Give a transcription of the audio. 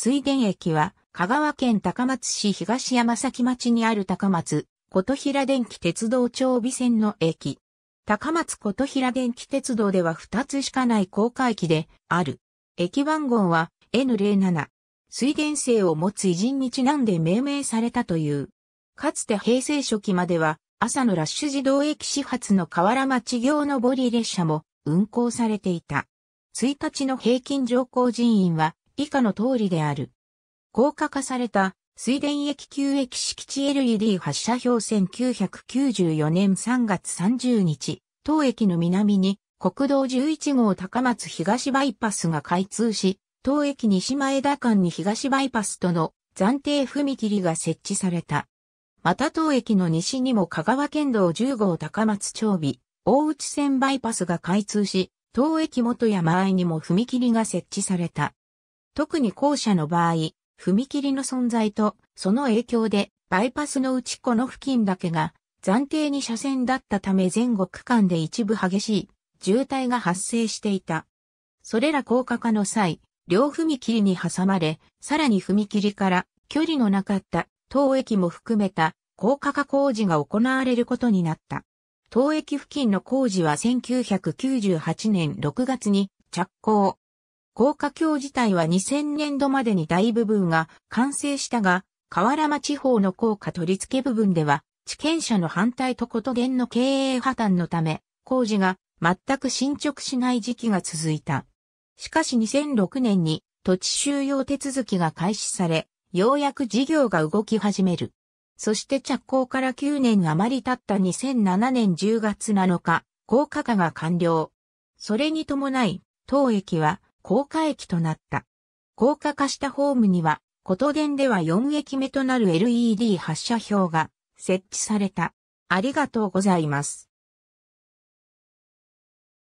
水田駅は、香川県高松市東山崎町にある高松、琴平電気鉄道長尾線の駅。高松琴平電気鉄道では2つしかない高架駅である。駅番号は N07。水田姓を持つ偉人にちなんで命名されたという。かつて平成初期までは朝のラッシュ自動駅始発の河原町行のボリ列車も運行されていた。1日の平均乗降人員は以下の通りである。高架化された水田駅旧駅敷地 LED 発射標1994年3月30日、当駅の南に国道11号高松東バイパスが開通し、当駅西前田間に東バイパスとの暫定踏切が設置された。また当駅の西にも香川県道10号高松町尾、大内線バイパスが開通し、当駅元山あいにも踏切が設置された。特に後者の場合、踏切の存在とその影響でバイパスの内この付近だけが暫定に車線だったため前後区間で一部激しい渋滞が発生していた。それら高架化の際、両踏切に挟まれ、さらに踏切から距離のなかった当駅も含めた高架化工事が行われることになった。当駅付近の工事は1998年6月に着工。高架橋自体は2000年度までに大部分が完成したが、河原町地方の高架取り付け部分では、地権者の反対とことげの経営破綻のため、工事が全く進捗しない時期が続いた。しかし2006年に土地収用手続きが開始され、ようやく事業が動き始める。そして着工から9年余り経った2007年10月7日、高架化が完了。それに伴い、当駅は高架駅となった。高架化したホームには、ことでんでは4駅目となる LED 発射表が設置された。ありがとうございます。